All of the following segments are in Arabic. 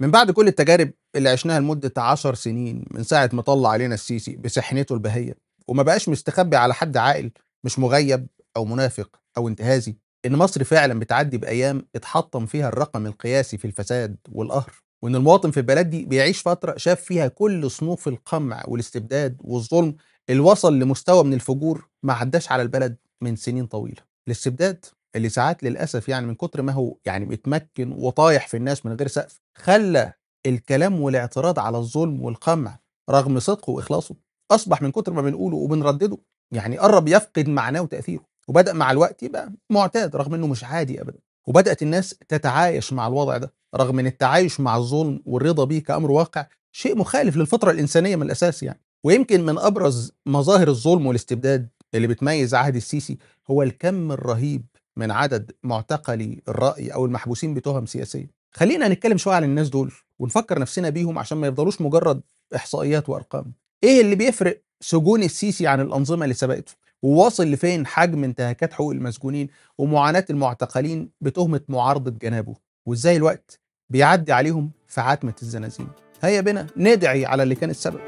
من بعد كل التجارب اللي عشناها لمدة عشر سنين من ساعة ما طلع علينا السيسي بسحنته البهية وما بقاش مستخبي على حد عاقل مش مغيب أو منافق أو انتهازي إن مصر فعلا بتعدي بأيام اتحطم فيها الرقم القياسي في الفساد والقهر وإن المواطن في البلد دي بيعيش فترة شاف فيها كل صنوف القمع والاستبداد والظلم اللي وصل لمستوى من الفجور ما عداش على البلد من سنين طويلة الاستبداد اللي ساعات للاسف يعني من كتر ما هو يعني متمكن وطايح في الناس من غير سقف خلى الكلام والاعتراض على الظلم والقمع رغم صدقه واخلاصه اصبح من كتر ما بنقوله وبنردده يعني قرب يفقد معناه وتاثيره وبدا مع الوقت يبقى معتاد رغم انه مش عادي ابدا وبدات الناس تتعايش مع الوضع ده رغم ان التعايش مع الظلم والرضا بيه كامر واقع شيء مخالف للفطره الانسانيه من الاساس يعني ويمكن من ابرز مظاهر الظلم والاستبداد اللي بتميز عهد السيسي هو الكم الرهيب من عدد معتقلي الرأي أو المحبوسين بتهم سياسية خلينا نتكلم شوية عن الناس دول ونفكر نفسنا بيهم عشان ما يفضلوش مجرد إحصائيات وأرقام إيه اللي بيفرق سجون السيسي عن الأنظمة اللي سبقته وواصل لفين حجم انتهاكات حقوق المسجونين ومعاناة المعتقلين بتهمة معارضة جنابه وإزاي الوقت بيعدي عليهم في عتمة الزنازين هيا بنا ندعي على اللي كان السبب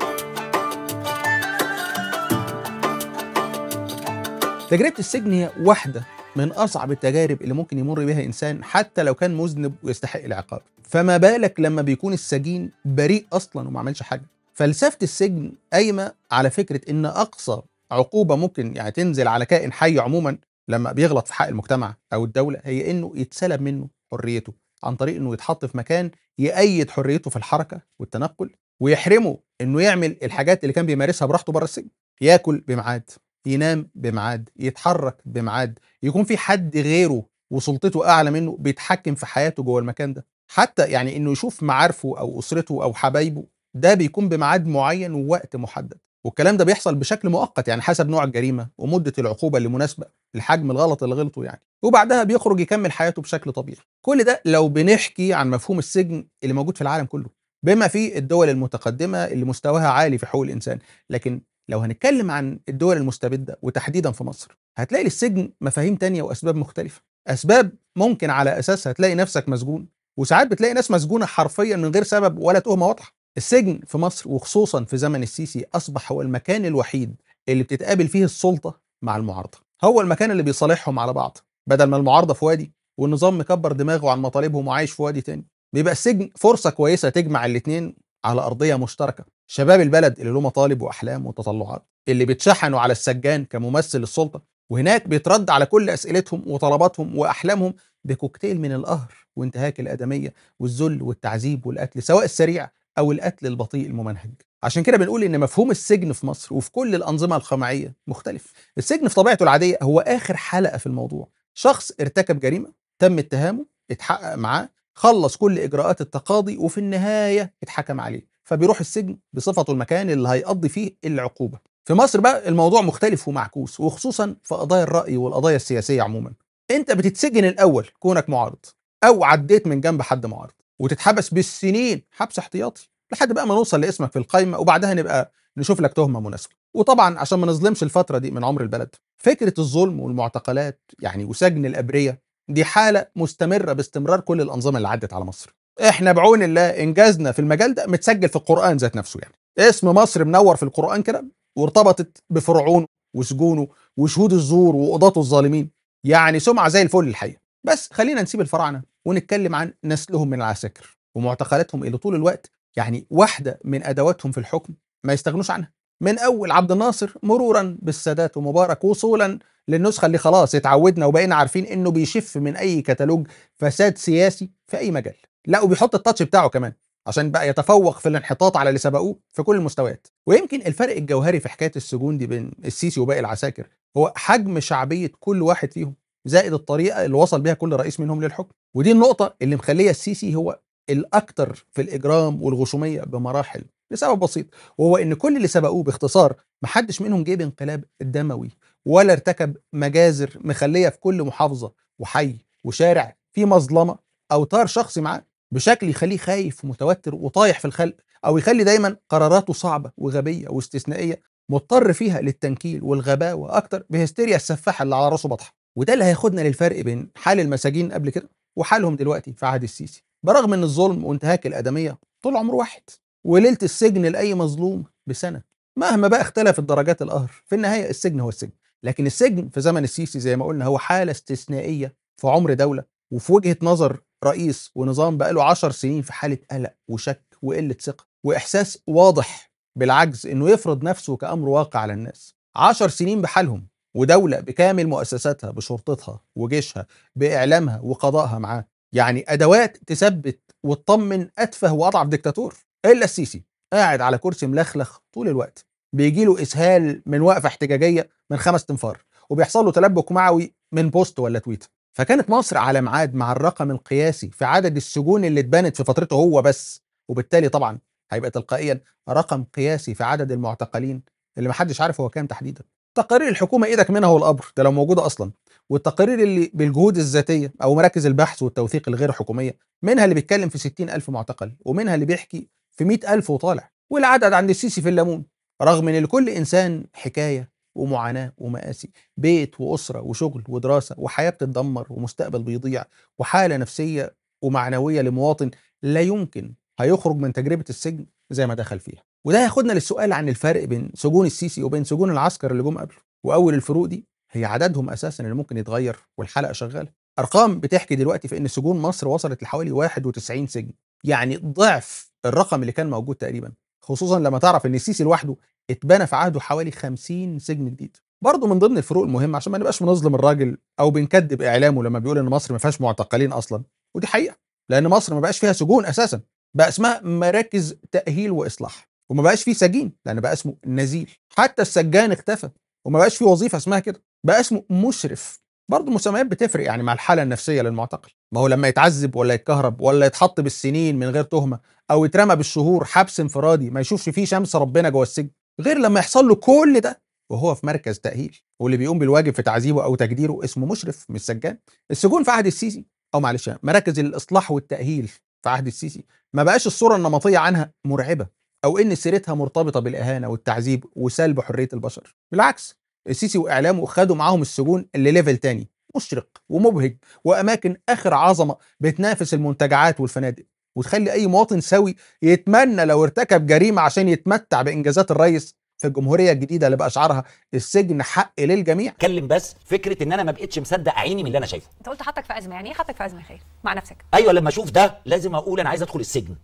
تجربة السجن هي واحدة من أصعب التجارب اللي ممكن يمر بها إنسان حتى لو كان مذنب ويستحق العقاب فما بالك لما بيكون السجين بريء أصلا وما عملش حاجة فلسفة السجن قايمة على فكرة إن أقصى عقوبة ممكن يعني تنزل على كائن حي عموما لما بيغلط في حق المجتمع أو الدولة هي إنه يتسلب منه حريته عن طريق إنه يتحط في مكان يأيد حريته في الحركة والتنقل ويحرمه إنه يعمل الحاجات اللي كان بيمارسها براحته بره السجن ياكل بميعاد ينام بميعاد يتحرك بميعاد يكون في حد غيره وسلطته اعلى منه بيتحكم في حياته جوه المكان ده حتى يعني انه يشوف معارفه او اسرته او حبايبه ده بيكون بميعاد معين ووقت محدد والكلام ده بيحصل بشكل مؤقت يعني حسب نوع الجريمه ومده العقوبه اللي مناسبه لحجم الغلط اللي غلطه يعني وبعدها بيخرج يكمل حياته بشكل طبيعي كل ده لو بنحكي عن مفهوم السجن اللي موجود في العالم كله بما في الدول المتقدمه اللي مستواها عالي في حقوق الانسان لكن لو هنتكلم عن الدول المستبدة وتحديدا في مصر هتلاقي للسجن مفاهيم تانية وأسباب مختلفة أسباب ممكن على أساسها تلاقي نفسك مسجون وساعات بتلاقي ناس مسجونة حرفيا من غير سبب ولا تهمة واضحة السجن في مصر وخصوصا في زمن السيسي أصبح هو المكان الوحيد اللي بتتقابل فيه السلطة مع المعارضة هو المكان اللي بيصالحهم على بعض بدل ما المعارضة في وادي والنظام مكبر دماغه عن مطالبهم وعايش في وادي تاني بيبقى السجن فرصة كويسة تجمع الاتنين على أرضية مشتركة شباب البلد اللي له مطالب وأحلام وتطلعات اللي بيتشحنوا على السجان كممثل السلطة وهناك بيترد على كل أسئلتهم وطلباتهم وأحلامهم بكوكتيل من القهر وانتهاك الآدمية والذل والتعذيب والقتل سواء السريع أو القتل البطيء الممنهج عشان كده بنقول ان مفهوم السجن في مصر وفي كل الانظمه القمعيه مختلف السجن في طبيعته العاديه هو اخر حلقه في الموضوع شخص ارتكب جريمه تم اتهامه اتحقق معاه خلص كل اجراءات التقاضي وفي النهايه اتحكم عليه فبيروح السجن بصفته المكان اللي هيقضي فيه العقوبه في مصر بقى الموضوع مختلف ومعكوس وخصوصا في قضايا الراي والقضايا السياسيه عموما انت بتتسجن الاول كونك معارض او عديت من جنب حد معارض وتتحبس بالسنين حبس احتياطي لحد بقى ما نوصل لاسمك في القايمه وبعدها نبقى نشوف لك تهمه مناسبه وطبعا عشان ما نظلمش الفتره دي من عمر البلد فكره الظلم والمعتقلات يعني وسجن الابريه دي حالة مستمرة باستمرار كل الأنظمة اللي عدت على مصر احنا بعون الله انجازنا في المجال ده متسجل في القرآن ذات نفسه يعني اسم مصر منور في القرآن كده وارتبطت بفرعون وسجونه وشهود الزور وقضاته الظالمين يعني سمعة زي الفل الحقيقة بس خلينا نسيب الفراعنة ونتكلم عن نسلهم من العساكر ومعتقلاتهم اللي طول الوقت يعني واحدة من أدواتهم في الحكم ما يستغنوش عنها من اول عبد الناصر مرورا بالسادات ومبارك وصولا للنسخه اللي خلاص اتعودنا وبقينا عارفين انه بيشف من اي كتالوج فساد سياسي في اي مجال لا وبيحط التاتش بتاعه كمان عشان بقى يتفوق في الانحطاط على اللي سبقوه في كل المستويات ويمكن الفرق الجوهري في حكايه السجون دي بين السيسي وباقي العساكر هو حجم شعبيه كل واحد فيهم زائد الطريقه اللي وصل بيها كل رئيس منهم للحكم ودي النقطه اللي مخليه السيسي هو الاكثر في الاجرام والغشوميه بمراحل لسبب بسيط وهو ان كل اللي سبقوه باختصار محدش منهم جاب انقلاب دموي ولا ارتكب مجازر مخليه في كل محافظه وحي وشارع في مظلمه او طار شخصي معاه بشكل يخليه خايف ومتوتر وطايح في الخلق او يخلي دايما قراراته صعبه وغبيه واستثنائيه مضطر فيها للتنكيل والغباوه اكتر بهستيريا السفاحه اللي على راسه بطحه وده اللي هياخدنا للفرق بين حال المساجين قبل كده وحالهم دلوقتي في عهد السيسي برغم ان الظلم وانتهاك الادميه طول عمره واحد وليله السجن لاي مظلوم بسنه مهما بقى اختلفت درجات القهر في النهايه السجن هو السجن لكن السجن في زمن السيسي زي ما قلنا هو حاله استثنائيه في عمر دوله وفي وجهه نظر رئيس ونظام بقى له 10 سنين في حاله قلق وشك وقله ثقه واحساس واضح بالعجز انه يفرض نفسه كامر واقع على الناس 10 سنين بحالهم ودولة بكامل مؤسساتها بشرطتها وجيشها بإعلامها وقضائها معاه يعني ادوات تثبت وتطمن اتفه واضعف دكتاتور الا السيسي قاعد على كرسي ملخلخ طول الوقت بيجي له اسهال من وقفه احتجاجيه من خمس تنفار وبيحصل له تلبك معوي من بوست ولا تويت فكانت مصر على ميعاد مع الرقم القياسي في عدد السجون اللي اتبنت في فترته هو بس وبالتالي طبعا هيبقى تلقائيا رقم قياسي في عدد المعتقلين اللي محدش عارف هو كام تحديدا تقارير الحكومه ايدك منها والقبر ده لو موجوده اصلا والتقارير اللي بالجهود الذاتيه او مراكز البحث والتوثيق الغير حكوميه منها اللي بيتكلم في 60000 معتقل ومنها اللي بيحكي في 100000 وطالع والعدد عند السيسي في الليمون رغم ان لكل انسان حكايه ومعاناه ومآسي بيت واسره وشغل ودراسه وحياه بتتدمر ومستقبل بيضيع وحاله نفسيه ومعنويه لمواطن لا يمكن هيخرج من تجربه السجن زي ما دخل فيها وده ياخدنا للسؤال عن الفرق بين سجون السيسي وبين سجون العسكر اللي جم قبله واول الفروق دي هي عددهم اساسا اللي ممكن يتغير والحلقه شغاله ارقام بتحكي دلوقتي في ان سجون مصر وصلت لحوالي 91 سجن يعني ضعف الرقم اللي كان موجود تقريبا خصوصا لما تعرف ان السيسي لوحده اتبنى في عهده حوالي 50 سجن جديد برضه من ضمن الفروق المهمه عشان ما نبقاش بنظلم الراجل او بنكذب اعلامه لما بيقول ان مصر ما فيهاش معتقلين اصلا ودي حقيقه لان مصر ما بقاش فيها سجون اساسا بقى اسمها مراكز تاهيل واصلاح وما بقاش فيه سجين لان بقى اسمه نزيل حتى السجان اختفى وما بقاش في وظيفه اسمها كده بقى اسمه مشرف برضه المسميات بتفرق يعني مع الحاله النفسيه للمعتقل ما هو لما يتعذب ولا يتكهرب ولا يتحط بالسنين من غير تهمه او يترمى بالشهور حبس انفرادي ما يشوفش فيه شمس ربنا جوه السجن غير لما يحصل له كل ده وهو في مركز تاهيل واللي بيقوم بالواجب في تعذيبه او تجديره اسمه مشرف مش سجان السجون في عهد السيسي او معلش مراكز الاصلاح والتاهيل في عهد السيسي ما بقاش الصوره النمطيه عنها مرعبه او ان سيرتها مرتبطه بالاهانه والتعذيب وسلب حريه البشر بالعكس السيسي واعلامه خدوا معاهم السجون لليفل تاني مشرق ومبهج واماكن اخر عظمه بتنافس المنتجعات والفنادق وتخلي اي مواطن سوي يتمنى لو ارتكب جريمه عشان يتمتع بانجازات الريس في الجمهوريه الجديده اللي بقى شعارها السجن حق للجميع اتكلم بس فكره ان انا ما بقتش مصدق عيني من اللي انا شايفه انت قلت حطك في ازمه يعني ايه حطك في ازمه خير مع نفسك ايوه لما اشوف ده لازم اقول انا عايز ادخل السجن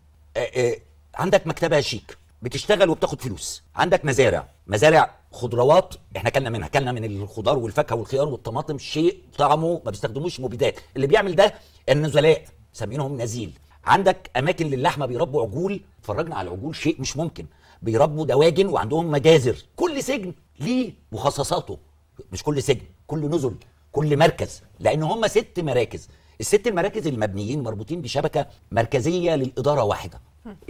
عندك مكتبه شيك بتشتغل وبتاخد فلوس عندك مزارع مزارع خضروات احنا كلنا منها كلنا من الخضار والفاكهه والخيار والطماطم شيء طعمه ما بيستخدموش مبيدات اللي بيعمل ده النزلاء سمينهم نزيل عندك اماكن للحمه بيربوا عجول اتفرجنا على العجول شيء مش ممكن بيربوا دواجن وعندهم مجازر كل سجن ليه مخصصاته مش كل سجن كل نزل كل مركز لان هم ست مراكز الست المراكز المبنيين مربوطين بشبكه مركزيه للاداره واحده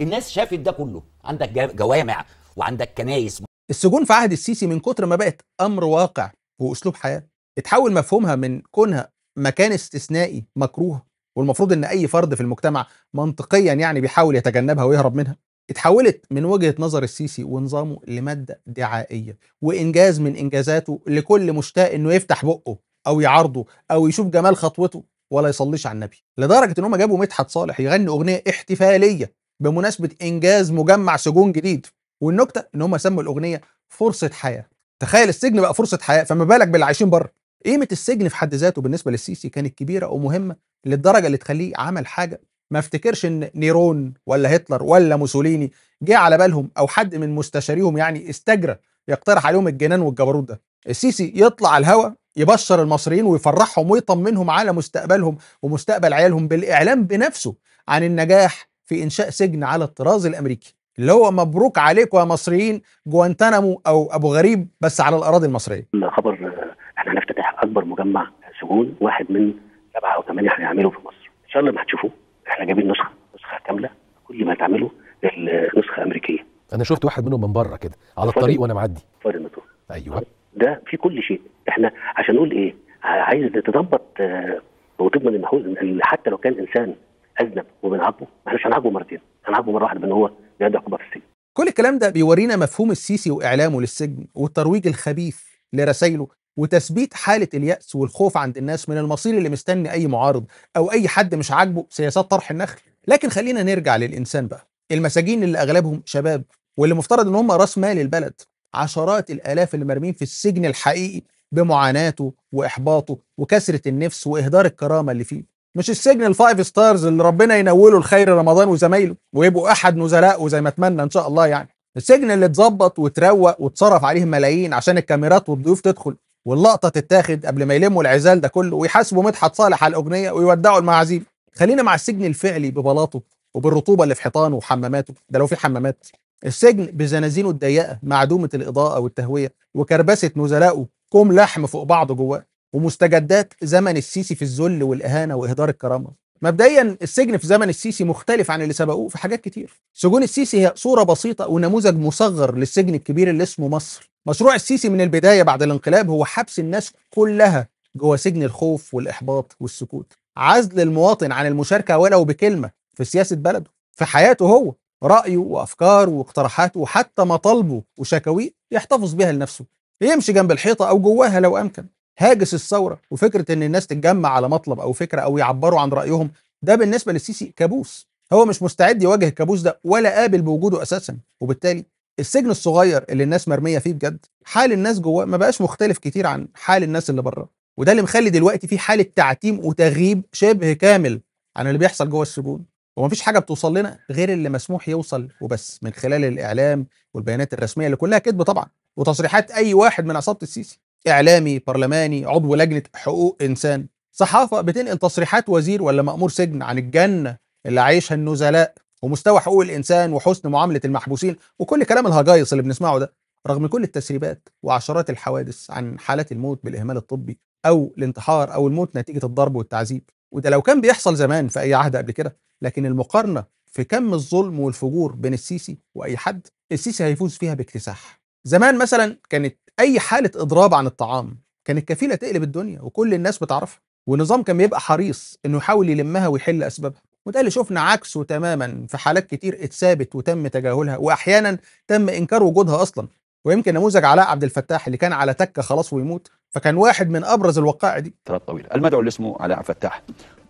الناس شافت ده كله عندك جوامع وعندك كنايس السجون في عهد السيسي من كتر ما بقت امر واقع واسلوب حياه اتحول مفهومها من كونها مكان استثنائي مكروه والمفروض ان اي فرد في المجتمع منطقيا يعني بيحاول يتجنبها ويهرب منها اتحولت من وجهه نظر السيسي ونظامه لماده دعائيه وانجاز من انجازاته لكل مشتاق انه يفتح بقه او يعارضه او يشوف جمال خطوته ولا يصليش على النبي لدرجه ان هم جابوا مدحت صالح يغني اغنيه احتفاليه بمناسبه انجاز مجمع سجون جديد والنكته ان هم سموا الاغنيه فرصه حياه تخيل السجن بقى فرصه حياه فما بالك باللي عايشين بره قيمه السجن في حد ذاته بالنسبه للسيسي كانت كبيره ومهمه للدرجه اللي تخليه عمل حاجه ما افتكرش ان نيرون ولا هتلر ولا موسوليني جه على بالهم او حد من مستشاريهم يعني استجرى يقترح عليهم الجنان والجبروت ده السيسي يطلع على الهوا يبشر المصريين ويفرحهم ويطمنهم على مستقبلهم ومستقبل عيالهم بالاعلام بنفسه عن النجاح في انشاء سجن على الطراز الامريكي اللي هو مبروك عليكم يا مصريين جوانتانامو او ابو غريب بس على الاراضي المصريه. خبر احنا هنفتتح اكبر مجمع سجون واحد من سبعه او ثمانيه هنعمله في مصر. ان شاء الله ما هتشوفوه احنا جايبين نسخه نسخه كامله كل ما تعمله النسخه الامريكيه. انا شفت واحد منهم من بره كده على الطريق وانا معدي. ايوه. ده في كل شيء احنا عشان نقول ايه عايز تضبط آه، وتضمن ان حتى لو كان انسان اذنب وبنعاقبه احنا مش هنعاقبه مرتين هنعاقبه مره واحده بان هو بيقضي عقوبه في السجن كل الكلام ده بيورينا مفهوم السيسي واعلامه للسجن والترويج الخبيث لرسائله وتثبيت حاله الياس والخوف عند الناس من المصير اللي مستني اي معارض او اي حد مش عاجبه سياسات طرح النخل لكن خلينا نرجع للانسان بقى المساجين اللي اغلبهم شباب واللي مفترض ان هم راس مال البلد عشرات الالاف اللي مرمين في السجن الحقيقي بمعاناته واحباطه وكسره النفس واهدار الكرامه اللي فيه مش السجن الفايف ستارز اللي ربنا ينوله الخير رمضان وزمايله ويبقوا احد نزلائه زي ما اتمنى ان شاء الله يعني السجن اللي اتظبط وتروق واتصرف عليه ملايين عشان الكاميرات والضيوف تدخل واللقطه تتاخد قبل ما يلموا العزال ده كله ويحاسبوا مدحت صالح على الاغنيه ويودعوا المعازيم خلينا مع السجن الفعلي ببلاطه وبالرطوبه اللي في حيطانه وحماماته ده لو في حمامات السجن بزنازينه الضيقه معدومه الاضاءه والتهويه وكربسه نزلائه كوم لحم فوق بعض جواه ومستجدات زمن السيسي في الذل والاهانه واهدار الكرامه مبدئيا السجن في زمن السيسي مختلف عن اللي سبقوه في حاجات كتير سجون السيسي هي صوره بسيطه ونموذج مصغر للسجن الكبير اللي اسمه مصر مشروع السيسي من البدايه بعد الانقلاب هو حبس الناس كلها جوه سجن الخوف والاحباط والسكوت عزل المواطن عن المشاركه ولو بكلمه في سياسه بلده في حياته هو رايه وافكاره واقتراحاته وحتى مطالبه وشكاويه يحتفظ بها لنفسه يمشي جنب الحيطه او جواها لو امكن هاجس الثوره وفكره ان الناس تتجمع على مطلب او فكره او يعبروا عن رايهم ده بالنسبه للسيسي كابوس هو مش مستعد يواجه الكابوس ده ولا قابل بوجوده اساسا وبالتالي السجن الصغير اللي الناس مرميه فيه بجد حال الناس جواه ما بقاش مختلف كتير عن حال الناس اللي بره وده اللي مخلي دلوقتي في حاله تعتيم وتغييب شبه كامل عن اللي بيحصل جوه السجون ومفيش حاجه بتوصل لنا غير اللي مسموح يوصل وبس من خلال الاعلام والبيانات الرسميه اللي كلها كذب طبعا وتصريحات اي واحد من عصابه السيسي اعلامي برلماني عضو لجنه حقوق انسان صحافه بتنقل تصريحات وزير ولا مامور سجن عن الجنه اللي عايشها النزلاء ومستوى حقوق الانسان وحسن معامله المحبوسين وكل كلام الهجايص اللي بنسمعه ده رغم كل التسريبات وعشرات الحوادث عن حالات الموت بالاهمال الطبي او الانتحار او الموت نتيجه الضرب والتعذيب وده لو كان بيحصل زمان في اي عهد قبل كده لكن المقارنه في كم الظلم والفجور بين السيسي واي حد السيسي هيفوز فيها باكتساح زمان مثلا كانت اي حاله اضراب عن الطعام كانت كفيله تقلب الدنيا وكل الناس بتعرفها والنظام كان بيبقى حريص انه يحاول يلمها ويحل اسبابها وده اللي شفنا عكسه تماما في حالات كتير اتثابت وتم تجاهلها واحيانا تم انكار وجودها اصلا ويمكن نموذج علاء عبد الفتاح اللي كان على تكه خلاص ويموت فكان واحد من ابرز الوقائع دي ثلاث طويل المدعو اللي اسمه علاء عبد الفتاح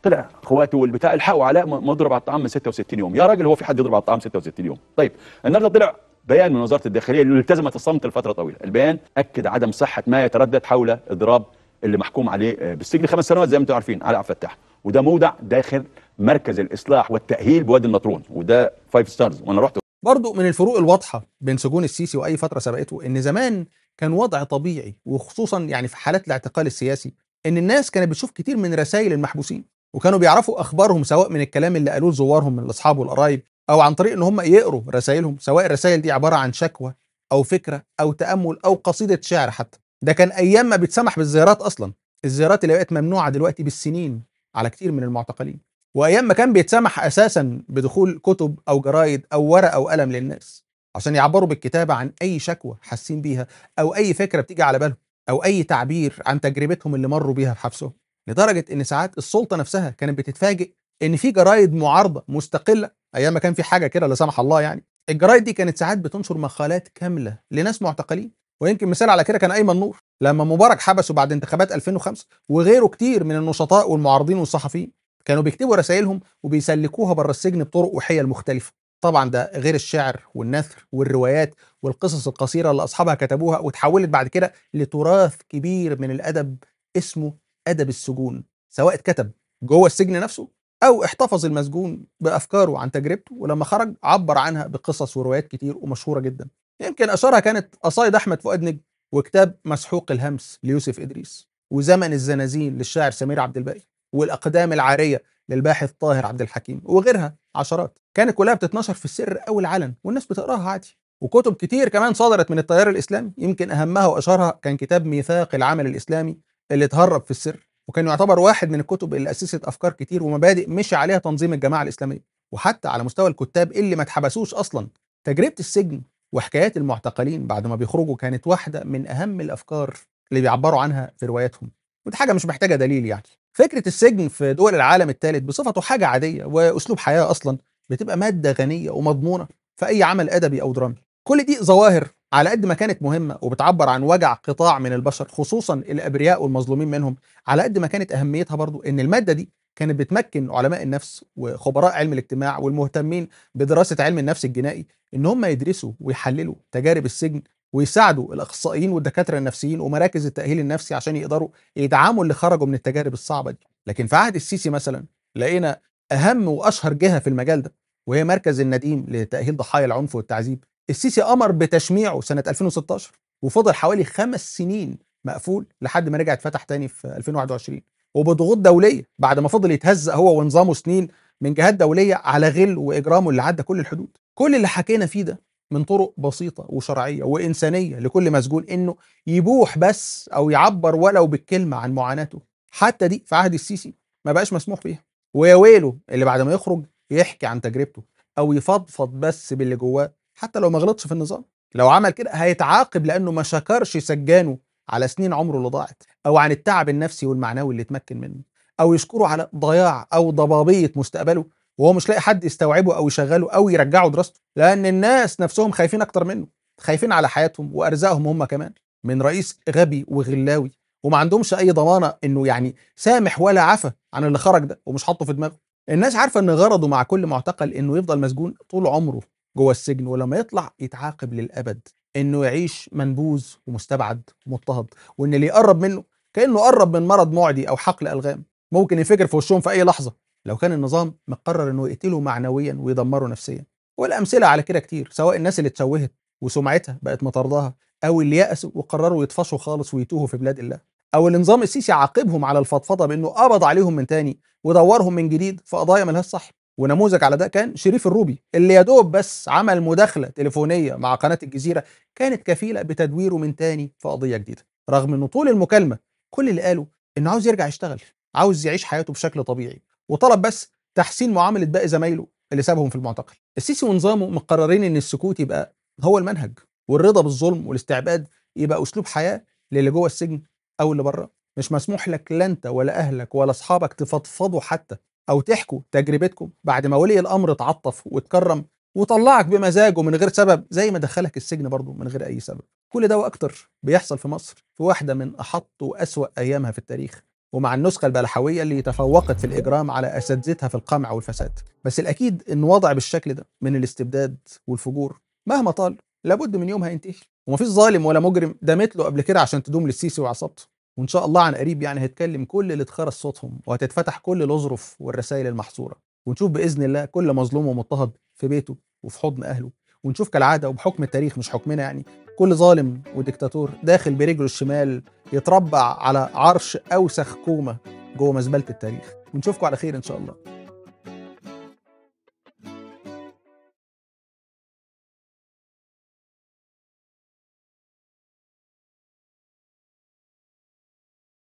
طلع اخواته والبتاع الحقوا علاء مضرب على الطعام من 66 يوم يا راجل هو في حد يضرب على الطعام 66 يوم طيب النهارده طلع بيان من وزاره الداخليه اللي التزمت الصمت لفتره طويله البيان اكد عدم صحه ما يتردد حول اضراب اللي محكوم عليه بالسجن خمس سنوات زي ما انتم عارفين على عبد الفتاح وده مودع داخل مركز الاصلاح والتاهيل بوادي النطرون وده فايف ستارز وانا رحت برضه من الفروق الواضحه بين سجون السيسي واي فتره سبقته ان زمان كان وضع طبيعي وخصوصا يعني في حالات الاعتقال السياسي ان الناس كانت بتشوف كتير من رسائل المحبوسين وكانوا بيعرفوا اخبارهم سواء من الكلام اللي قالوه زوارهم من الاصحاب والقرايب او عن طريق ان هم يقروا رسائلهم سواء الرسائل دي عباره عن شكوى او فكره او تامل او قصيده شعر حتى ده كان ايام ما بيتسمح بالزيارات اصلا الزيارات اللي بقت ممنوعه دلوقتي بالسنين على كتير من المعتقلين وايام ما كان بيتسمح اساسا بدخول كتب او جرايد او ورقه وقلم للناس عشان يعبروا بالكتابه عن اي شكوى حاسين بيها او اي فكره بتيجي على بالهم او اي تعبير عن تجربتهم اللي مروا بيها في حبسهم لدرجه ان ساعات السلطه نفسها كانت بتتفاجئ ان في جرايد معارضه مستقله ايام ما كان في حاجه كده لا سمح الله يعني الجرايد دي كانت ساعات بتنشر مقالات كامله لناس معتقلين ويمكن مثال على كده كان ايمن نور لما مبارك حبسه بعد انتخابات 2005 وغيره كتير من النشطاء والمعارضين والصحفيين كانوا بيكتبوا رسائلهم وبيسلكوها بره السجن بطرق وحيل مختلفه طبعا ده غير الشعر والنثر والروايات والقصص القصيره اللي اصحابها كتبوها وتحولت بعد كده لتراث كبير من الادب اسمه ادب السجون سواء اتكتب جوه السجن نفسه أو احتفظ المسجون بأفكاره عن تجربته ولما خرج عبر عنها بقصص وروايات كتير ومشهورة جدا يمكن أشهرها كانت قصائد أحمد فؤاد نجم وكتاب مسحوق الهمس ليوسف إدريس وزمن الزنازين للشاعر سمير عبد الباقي والأقدام العارية للباحث طاهر عبد الحكيم وغيرها عشرات كانت كلها بتتنشر في السر أو العلن والناس بتقراها عادي وكتب كتير كمان صدرت من التيار الإسلامي يمكن أهمها وأشهرها كان كتاب ميثاق العمل الإسلامي اللي اتهرب في السر وكان يعتبر واحد من الكتب اللي اسست افكار كتير ومبادئ مشي عليها تنظيم الجماعه الاسلاميه وحتى على مستوى الكتاب اللي ما اتحبسوش اصلا تجربه السجن وحكايات المعتقلين بعد ما بيخرجوا كانت واحده من اهم الافكار اللي بيعبروا عنها في رواياتهم ودي حاجه مش محتاجه دليل يعني فكره السجن في دول العالم الثالث بصفته حاجه عاديه واسلوب حياه اصلا بتبقى ماده غنيه ومضمونه في اي عمل ادبي او درامي كل دي ظواهر على قد ما كانت مهمة وبتعبر عن وجع قطاع من البشر خصوصا الأبرياء والمظلومين منهم على قد ما كانت أهميتها برضو إن المادة دي كانت بتمكن علماء النفس وخبراء علم الاجتماع والمهتمين بدراسة علم النفس الجنائي إن هم يدرسوا ويحللوا تجارب السجن ويساعدوا الاخصائيين والدكاتره النفسيين ومراكز التاهيل النفسي عشان يقدروا يدعموا اللي خرجوا من التجارب الصعبه دي لكن في عهد السيسي مثلا لقينا اهم واشهر جهه في المجال ده وهي مركز النديم لتاهيل ضحايا العنف والتعذيب السيسي امر بتشميعه سنه 2016 وفضل حوالي خمس سنين مقفول لحد ما رجع اتفتح تاني في 2021 وبضغوط دوليه بعد ما فضل يتهزق هو ونظامه سنين من جهات دوليه على غل واجرامه اللي عدى كل الحدود كل اللي حكينا فيه ده من طرق بسيطه وشرعيه وانسانيه لكل مسجون انه يبوح بس او يعبر ولو بالكلمه عن معاناته حتى دي في عهد السيسي ما بقاش مسموح بيها ويا ويله اللي بعد ما يخرج يحكي عن تجربته او يفضفض بس باللي جواه حتى لو ما غلطش في النظام لو عمل كده هيتعاقب لانه ما شكرش سجانه على سنين عمره اللي ضاعت او عن التعب النفسي والمعنوي اللي اتمكن منه او يشكره على ضياع او ضبابيه مستقبله وهو مش لاقي حد يستوعبه او يشغله او يرجعه دراسته لان الناس نفسهم خايفين اكتر منه خايفين على حياتهم وارزاقهم هم كمان من رئيس غبي وغلاوي وما عندهمش اي ضمانه انه يعني سامح ولا عفى عن اللي خرج ده ومش حاطه في دماغه الناس عارفه ان غرضه مع كل معتقل انه يفضل مسجون طول عمره جوه السجن ولما يطلع يتعاقب للابد انه يعيش منبوذ ومستبعد ومضطهد وان اللي يقرب منه كانه قرب من مرض معدي او حقل الغام ممكن ينفجر في وشهم في اي لحظه لو كان النظام مقرر انه يقتله معنويا ويدمره نفسيا والامثله على كده كتير سواء الناس اللي اتشوهت وسمعتها بقت مطاردها او اللي يأسوا وقرروا يطفشوا خالص ويتوهوا في بلاد الله او النظام السيسي عاقبهم على الفضفضه بانه قبض عليهم من تاني ودورهم من جديد في قضايا ملهاش صح ونموذج على ده كان شريف الروبي اللي يا دوب بس عمل مداخله تليفونيه مع قناه الجزيره كانت كفيله بتدويره من تاني في قضيه جديده رغم انه طول المكالمه كل اللي قاله انه عاوز يرجع يشتغل عاوز يعيش حياته بشكل طبيعي وطلب بس تحسين معامله باقي زمايله اللي سابهم في المعتقل السيسي ونظامه مقررين ان السكوت يبقى هو المنهج والرضا بالظلم والاستعباد يبقى اسلوب حياه للي جوه السجن او اللي بره مش مسموح لك لا انت ولا اهلك ولا اصحابك تفضفضوا حتى أو تحكوا تجربتكم بعد ما ولي الأمر اتعطف واتكرم وطلعك بمزاجه من غير سبب زي ما دخلك السجن برضه من غير أي سبب كل ده وأكتر بيحصل في مصر في واحدة من أحط وأسوأ أيامها في التاريخ ومع النسخة البلحوية اللي تفوقت في الإجرام على أساتذتها في القمع والفساد بس الأكيد إن وضع بالشكل ده من الاستبداد والفجور مهما طال لابد من يوم هينتهي ومفيش ظالم ولا مجرم دامت له قبل كده عشان تدوم للسيسي وعصابته وان شاء الله عن قريب يعني هتكلم كل اللي اتخرس صوتهم وهتتفتح كل الاظرف والرسائل المحصوره ونشوف باذن الله كل مظلوم ومضطهد في بيته وفي حضن اهله ونشوف كالعاده وبحكم التاريخ مش حكمنا يعني كل ظالم وديكتاتور داخل برجله الشمال يتربع على عرش اوسخ كومه جوه مزبله التاريخ ونشوفكم على خير ان شاء الله